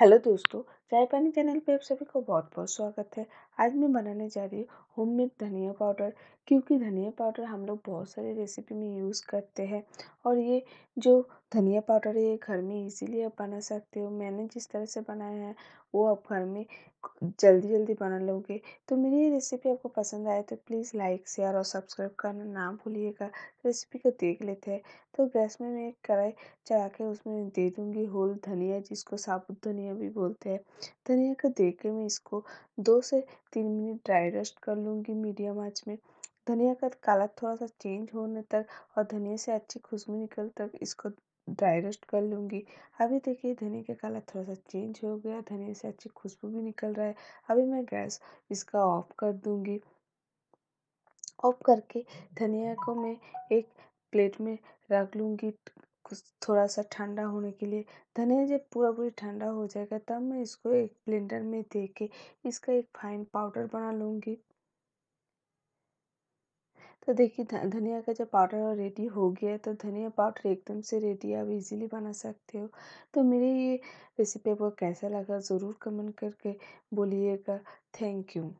hello दोस्तों चाय पानी चैनल पे आप सभी को बहुत बहुत स्वागत है आज मैं बनाने जा रही हूँ होममेड धनिया पाउडर क्योंकि धनिया पाउडर हम लोग बहुत सारे रेसिपी में यूज़ करते हैं और ये जो धनिया पाउडर है ये घर में इजीली आप बना सकते हो मैंने जिस तरह से बनाया है वो आप घर में जल्दी जल्दी बना लोगे तो मेरी ये रेसिपी आपको पसंद आए तो प्लीज़ लाइक शेयर और सब्सक्राइब करना ना भूलिएगा तो रेसिपी को देख लेते हैं तो गैस में मैं एक कढ़ाई चढ़ा के उसमें दे दूँगी होल धनिया जिसको साबुत धनिया भी बोलते हैं धनिया को के मैं इसको दो से तीन मिनट ड्राई रोस्ट कर लूँगी मीडियम आँच में धनिया का कलर थोड़ा सा चेंज होने तक और धनिया से अच्छी खुशबू निकल तक इसको ड्राई रोस्ट कर लूँगी अभी देखिए धनिया का कलर थोड़ा सा चेंज हो गया धनिया से अच्छी खुशबू भी निकल रहा है अभी मैं गैस इसका ऑफ कर दूँगी ऑफ करके धनिया को मैं एक प्लेट में रख लूँगी कुछ थोड़ा सा ठंडा होने के लिए धनिया जब पूरा पूरी ठंडा हो जाएगा तब मैं इसको एक ब्लेंडर में दे के इसका एक फाइन पाउडर बना लूँगी तो देखिए धनिया का जब पाउडर रेडी हो गया है तो धनिया पाउडर एकदम से रेडी आप इजीली बना सकते हो तो मेरी ये रेसिपी आपको कैसा लगा ज़रूर कमेंट करके बोलिएगा थैंक यू